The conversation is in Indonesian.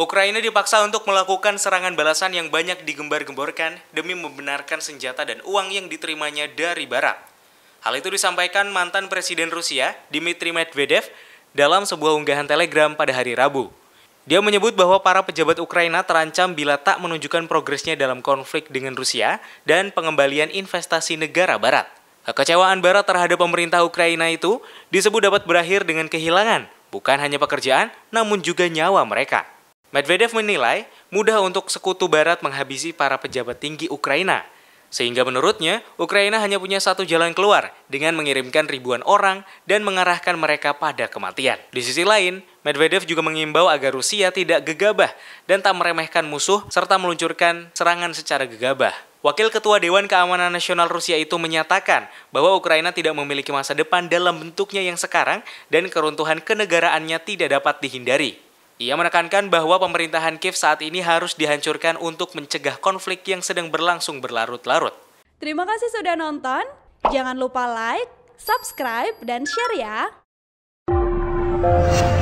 Ukraina dipaksa untuk melakukan serangan balasan yang banyak digembar-gemborkan demi membenarkan senjata dan uang yang diterimanya dari Barat. Hal itu disampaikan mantan Presiden Rusia, Dmitry Medvedev, dalam sebuah unggahan Telegram pada hari Rabu. Dia menyebut bahwa para pejabat Ukraina terancam bila tak menunjukkan progresnya dalam konflik dengan Rusia dan pengembalian investasi negara barat. Kekecewaan barat terhadap pemerintah Ukraina itu disebut dapat berakhir dengan kehilangan, bukan hanya pekerjaan, namun juga nyawa mereka. Medvedev menilai mudah untuk sekutu barat menghabisi para pejabat tinggi Ukraina. Sehingga menurutnya, Ukraina hanya punya satu jalan keluar dengan mengirimkan ribuan orang dan mengarahkan mereka pada kematian. Di sisi lain, Medvedev juga mengimbau agar Rusia tidak gegabah dan tak meremehkan musuh serta meluncurkan serangan secara gegabah. Wakil Ketua Dewan Keamanan Nasional Rusia itu menyatakan bahwa Ukraina tidak memiliki masa depan dalam bentuknya yang sekarang dan keruntuhan kenegaraannya tidak dapat dihindari. Ia menekankan bahwa pemerintahan Kiev saat ini harus dihancurkan untuk mencegah konflik yang sedang berlangsung berlarut-larut. Terima kasih sudah nonton. Jangan lupa like, subscribe, dan share ya.